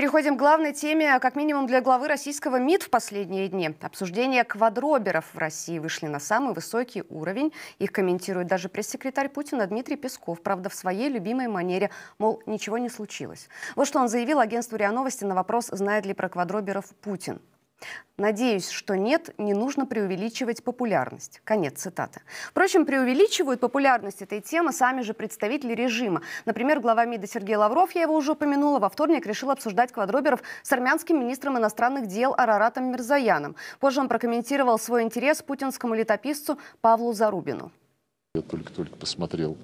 Переходим к главной теме, как минимум для главы российского МИД в последние дни. Обсуждения квадроберов в России вышли на самый высокий уровень. Их комментирует даже пресс-секретарь Путина Дмитрий Песков, правда, в своей любимой манере, мол, ничего не случилось. Вот что он заявил агентству РИА Новости на вопрос, знает ли про квадроберов Путин. Надеюсь, что нет, не нужно преувеличивать популярность. Конец цитаты. Впрочем, преувеличивают популярность этой темы сами же представители режима. Например, глава МИДа Сергей Лавров, я его уже упомянула, во вторник решил обсуждать квадроберов с армянским министром иностранных дел Араратом Мирзаяном. Позже он прокомментировал свой интерес путинскому летописцу Павлу Зарубину. Я только-только посмотрел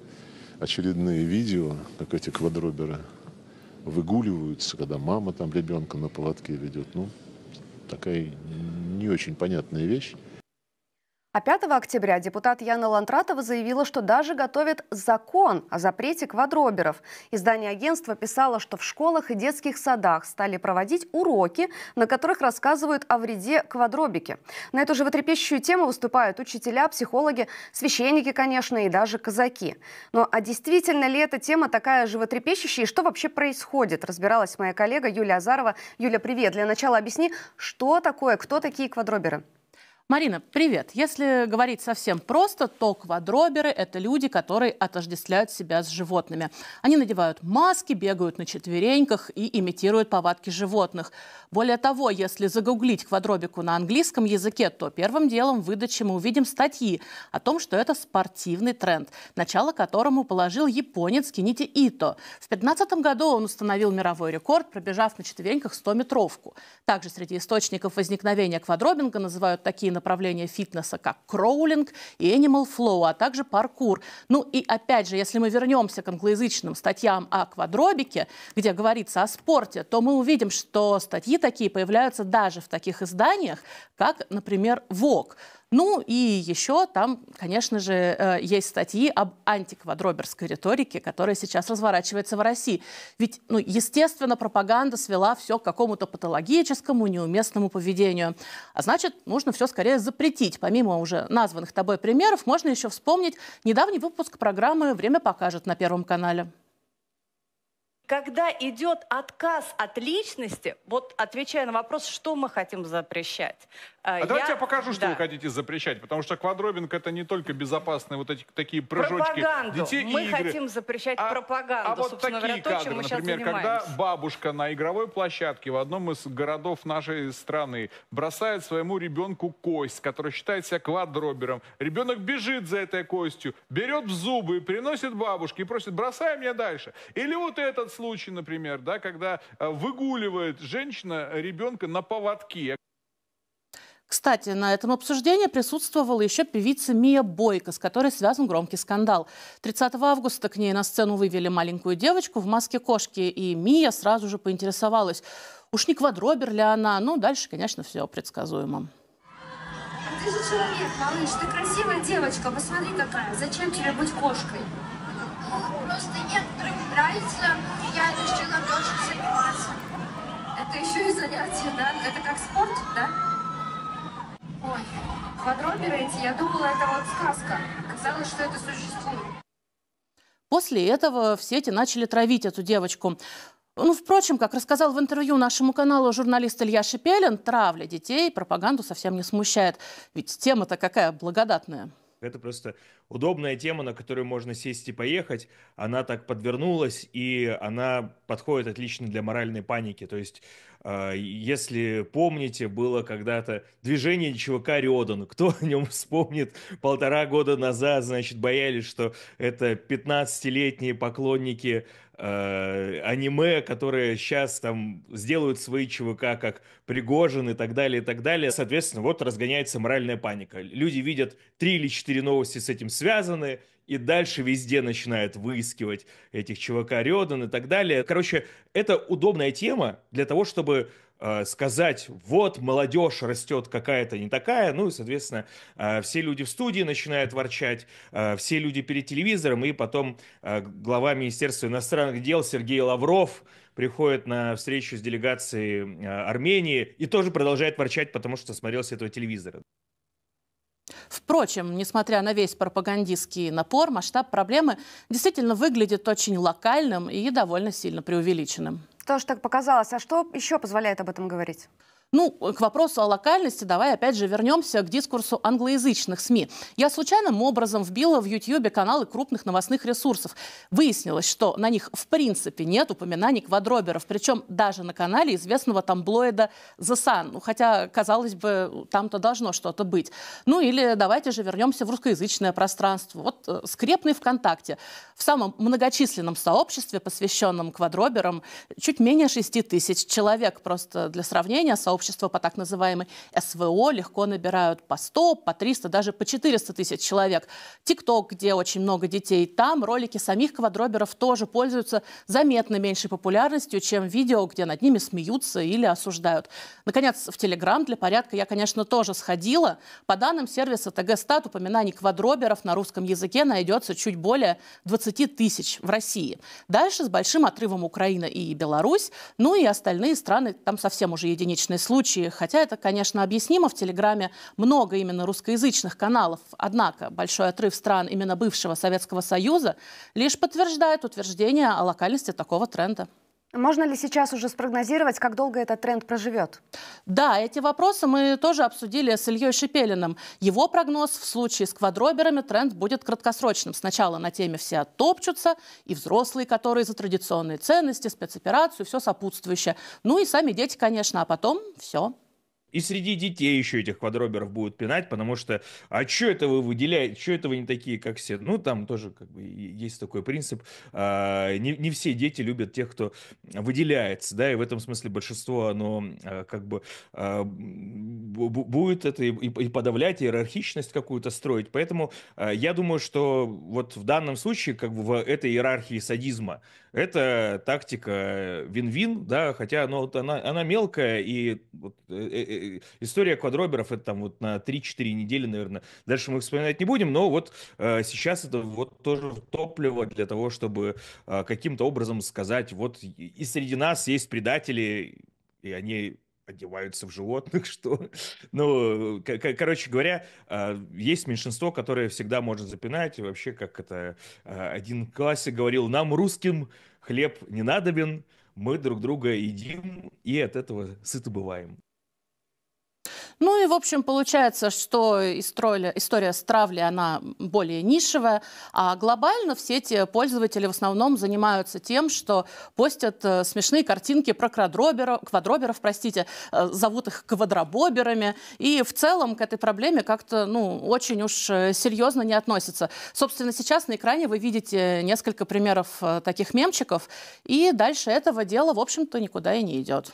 очередные видео, как эти квадроберы выгуливаются, когда мама там ребенка на поводке ведет. Ну, такая не очень понятная вещь. А 5 октября депутат Яна Лантратова заявила, что даже готовит закон о запрете квадроберов. Издание агентства писало, что в школах и детских садах стали проводить уроки, на которых рассказывают о вреде квадробики. На эту животрепещущую тему выступают учителя, психологи, священники, конечно, и даже казаки. Но а действительно ли эта тема такая животрепещущая и что вообще происходит? Разбиралась моя коллега Юлия Азарова. Юля, привет. Для начала объясни, что такое, кто такие квадроберы? Марина, привет. Если говорить совсем просто, то квадроберы – это люди, которые отождествляют себя с животными. Они надевают маски, бегают на четвереньках и имитируют повадки животных. Более того, если загуглить квадробику на английском языке, то первым делом в выдаче мы увидим статьи о том, что это спортивный тренд, начало которому положил японец Кинити Ито. В 2015 году он установил мировой рекорд, пробежав на четвереньках 100-метровку. Также среди источников возникновения квадробинга называют такие направления фитнеса, как кроулинг и animal flow, а также паркур. Ну и опять же, если мы вернемся к англоязычным статьям о квадробике, где говорится о спорте, то мы увидим, что статьи такие появляются даже в таких изданиях, как, например, Vogue. Ну и еще там, конечно же, э, есть статьи об антиквадроберской риторике, которая сейчас разворачивается в России. Ведь, ну, естественно, пропаганда свела все к какому-то патологическому, неуместному поведению. А значит, нужно все скорее запретить. Помимо уже названных тобой примеров, можно еще вспомнить недавний выпуск программы «Время покажет» на Первом канале когда идет отказ от личности, вот отвечая на вопрос, что мы хотим запрещать. Э, а я... давайте я покажу, что да. вы хотите запрещать, потому что квадробинг это не только безопасные вот эти такие прыжочки пропаганду. детей мы и игры. хотим запрещать а, а пропаганду. А вот такие говоря, то, кадры, например, когда бабушка на игровой площадке в одном из городов нашей страны бросает своему ребенку кость, который считает себя квадробером. Ребенок бежит за этой костью, берет в зубы, приносит бабушке и просит, бросай меня дальше. Или вот этот случай, например, да, когда э, выгуливает женщина ребенка на поводке. Кстати, на этом обсуждении присутствовала еще певица Мия Бойко, с которой связан громкий скандал. 30 августа к ней на сцену вывели маленькую девочку в маске кошки, и Мия сразу же поинтересовалась, уж не квадробер ли она. Ну, дальше, конечно, все предсказуемо. Ты же человек, малыш, ты красивая девочка, посмотри какая. Зачем тебе быть кошкой? Просто я нравится, и я решила тоже заниматься. Это еще и занятие, да? Это как спорт, да? Ой, квадроберы эти, я думала, это вот сказка. Казалось, что это существует. После этого в сети начали травить эту девочку. Ну, впрочем, как рассказал в интервью нашему каналу журналист Илья Шепелин, травля детей пропаганду совсем не смущает. Ведь тема-то какая благодатная. Это просто удобная тема, на которую можно сесть и поехать. Она так подвернулась, и она подходит отлично для моральной паники. То есть а, если помните, было когда-то движение ЧВК «Риодан». Кто о нем вспомнит? Полтора года назад, значит, боялись, что это 15-летние поклонники а, аниме, которые сейчас там сделают свои ЧВК, как Пригожин и так далее, и так далее. Соответственно, вот разгоняется моральная паника. Люди видят три или четыре новости с этим связаны, и дальше везде начинают выискивать этих чувака Рёдан и так далее. Короче, это удобная тема для того, чтобы э, сказать, вот, молодежь растет какая-то не такая, ну и, соответственно, э, все люди в студии начинают ворчать, э, все люди перед телевизором, и потом глава Министерства иностранных дел Сергей Лавров приходит на встречу с делегацией Армении и тоже продолжает ворчать, потому что смотрел с этого телевизора. Впрочем, несмотря на весь пропагандистский напор, масштаб проблемы действительно выглядит очень локальным и довольно сильно преувеличенным. Тоже так показалось. А что еще позволяет об этом говорить? Ну, э, к вопросу о локальности давай опять же вернемся к дискурсу англоязычных СМИ. Я случайным образом вбила в Ютьюбе каналы крупных новостных ресурсов. Выяснилось, что на них в принципе нет упоминаний квадроберов, причем даже на канале известного таблоида The Sun. Ну, хотя, казалось бы, там-то должно что-то быть. Ну или давайте же вернемся в русскоязычное пространство. Вот э, скрепный ВКонтакте. В самом многочисленном сообществе, посвященном квадроберам, чуть менее 6 тысяч человек. Просто для сравнения, сообщество сообщества по так называемой СВО легко набирают по 100, по 300, даже по 400 тысяч человек. ТикТок, где очень много детей, там ролики самих квадроберов тоже пользуются заметно меньшей популярностью, чем видео, где над ними смеются или осуждают. Наконец, в Телеграм для порядка я, конечно, тоже сходила. По данным сервиса ТГ-стат, упоминаний квадроберов на русском языке найдется чуть более 20 тысяч в России. Дальше с большим отрывом Украина и Беларусь, ну и остальные страны, там совсем уже единичные случае, хотя это, конечно, объяснимо, в Телеграме много именно русскоязычных каналов, однако большой отрыв стран именно бывшего Советского Союза лишь подтверждает утверждение о локальности такого тренда. Можно ли сейчас уже спрогнозировать, как долго этот тренд проживет? Да, эти вопросы мы тоже обсудили с Ильей Шепелиным. Его прогноз в случае с квадроберами тренд будет краткосрочным. Сначала на теме все оттопчутся, и взрослые, которые за традиционные ценности, спецоперацию, все сопутствующее. Ну и сами дети, конечно, а потом все и среди детей еще этих квадроберов будут пинать, потому что, а что это вы выделяете, что это вы не такие, как все? Ну, там тоже как бы есть такой принцип, а, не, не все дети любят тех, кто выделяется, да, и в этом смысле большинство, оно а, как бы а, будет это и, и подавлять, иерархичность какую-то строить, поэтому а, я думаю, что вот в данном случае, как бы в этой иерархии садизма, это тактика э, вин-вин, да, хотя она вот она, она мелкая, и вот, э, э, история квадроберов, это там вот на 3-4 недели, наверное. Дальше мы вспоминать не будем, но вот э, сейчас это вот тоже топливо для того, чтобы э, каким-то образом сказать, вот и среди нас есть предатели, и они одеваются в животных, что... Ну, короче говоря, э, есть меньшинство, которое всегда можно запинать. И вообще, как это э, один классик говорил, нам, русским, хлеб не надобен, мы друг друга едим и от этого сыты бываем. Ну и, в общем, получается, что история, история с травлей, она более нишевая, а глобально все эти пользователи в основном занимаются тем, что постят э, смешные картинки про квадроберов, квадроберов простите, э, зовут их квадробоберами, и в целом к этой проблеме как-то, ну, очень уж э, серьезно не относятся. Собственно, сейчас на экране вы видите несколько примеров таких мемчиков, и дальше этого дела, в общем-то, никуда и не идет.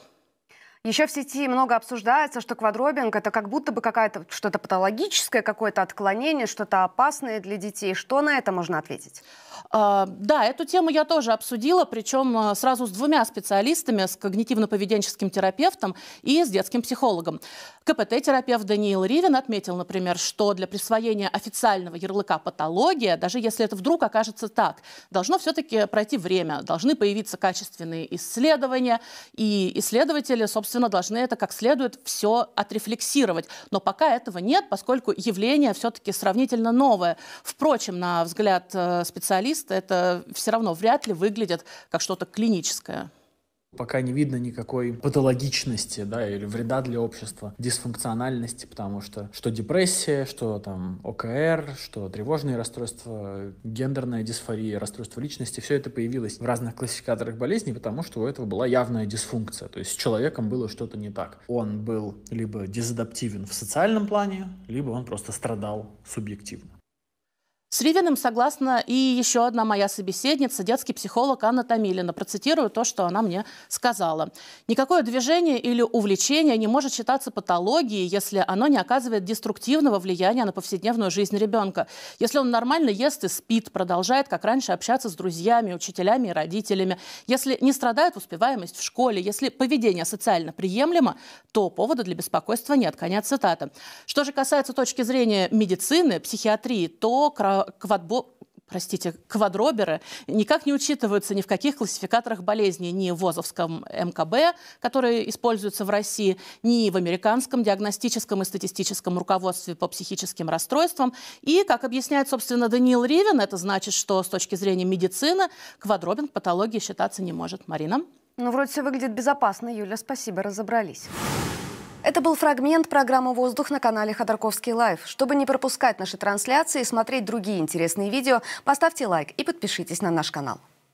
Еще в сети много обсуждается, что квадробинг это как будто бы какая-то что-то патологическое, какое-то отклонение, что-то опасное для детей. Что на это можно ответить? А, да, эту тему я тоже обсудила, причем э, сразу с двумя специалистами, с когнитивно-поведенческим терапевтом и с детским психологом. КПТ-терапевт Даниил Ривен отметил, например, что для присвоения официального ярлыка патология, даже если это вдруг окажется так, должно все-таки пройти время, должны появиться качественные исследования, и исследователи, собственно, собственно, должны это как следует все отрефлексировать. Но пока этого нет, поскольку явление все-таки сравнительно новое. Впрочем, на взгляд э, специалиста, это все равно вряд ли выглядит как что-то клиническое. Пока не видно никакой патологичности, да, или вреда для общества, дисфункциональности, потому что что депрессия, что там ОКР, что тревожные расстройства, гендерная дисфория, расстройство личности, все это появилось в разных классификаторах болезней, потому что у этого была явная дисфункция, то есть с человеком было что-то не так. Он был либо дезадаптивен в социальном плане, либо он просто страдал субъективно. С Ривиным согласна и еще одна моя собеседница, детский психолог Анна Томилина. Процитирую то, что она мне сказала. «Никакое движение или увлечение не может считаться патологией, если оно не оказывает деструктивного влияния на повседневную жизнь ребенка. Если он нормально ест и спит, продолжает, как раньше, общаться с друзьями, учителями и родителями, если не страдает успеваемость в школе, если поведение социально приемлемо, то повода для беспокойства нет». Конец цитаты. Что же касается точки зрения медицины, психиатрии, то квадбо, простите, квадроберы никак не учитываются ни в каких классификаторах болезней, ни в ВОЗовском МКБ, которые используются в России, ни в американском диагностическом и статистическом руководстве по психическим расстройствам. И, как объясняет, собственно, Даниил Ривен, это значит, что с точки зрения медицины квадробинг патологией считаться не может. Марина? Ну, вроде все выглядит безопасно, Юля, спасибо, разобрались. Это был фрагмент программы «Воздух» на канале Ходорковский Лайв. Чтобы не пропускать наши трансляции и смотреть другие интересные видео, поставьте лайк и подпишитесь на наш канал.